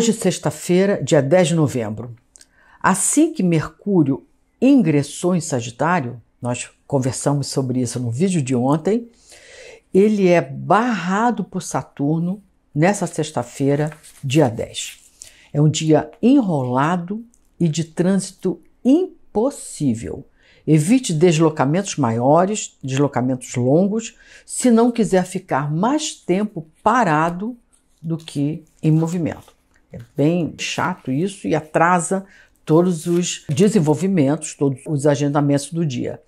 Hoje, sexta-feira, dia 10 de novembro. Assim que Mercúrio ingressou em Sagitário, nós conversamos sobre isso no vídeo de ontem, ele é barrado por Saturno nessa sexta-feira, dia 10. É um dia enrolado e de trânsito impossível. Evite deslocamentos maiores, deslocamentos longos, se não quiser ficar mais tempo parado do que em movimento. É bem chato isso e atrasa todos os desenvolvimentos, todos os agendamentos do dia.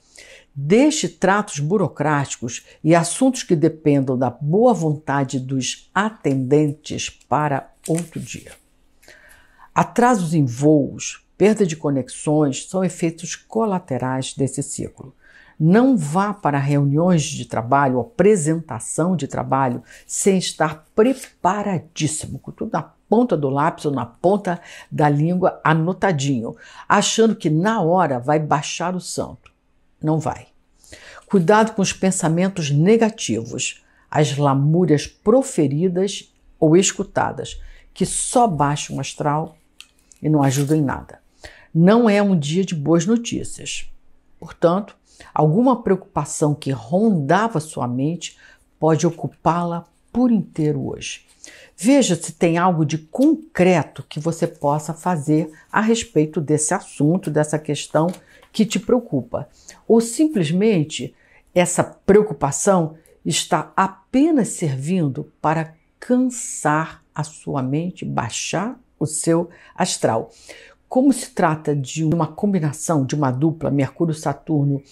Deixe tratos burocráticos e assuntos que dependam da boa vontade dos atendentes para outro dia. Atrasos em voos, perda de conexões são efeitos colaterais desse ciclo. Não vá para reuniões de trabalho, apresentação de trabalho, sem estar preparadíssimo, com tudo na ponta do lápis ou na ponta da língua, anotadinho, achando que na hora vai baixar o santo. Não vai. Cuidado com os pensamentos negativos, as lamúrias proferidas ou escutadas, que só baixam o astral e não ajudam em nada. Não é um dia de boas notícias. Portanto, alguma preocupação que rondava sua mente pode ocupá-la por inteiro hoje. Veja se tem algo de concreto que você possa fazer a respeito desse assunto, dessa questão que te preocupa. Ou simplesmente essa preocupação está apenas servindo para cansar a sua mente, baixar o seu astral. Como se trata de uma combinação, de uma dupla Mercúrio-Saturno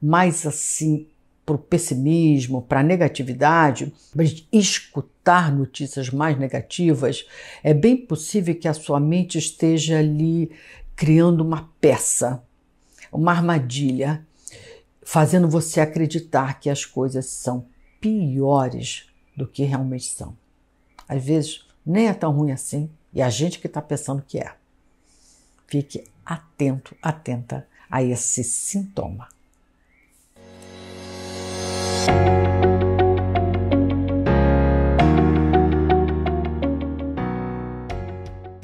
mais assim para o pessimismo, para a negatividade, mas escutar notícias mais negativas, é bem possível que a sua mente esteja ali criando uma peça, uma armadilha, fazendo você acreditar que as coisas são piores do que realmente são. Às vezes nem é tão ruim assim e a gente que está pensando que é. Fique atento, atenta a esse sintoma.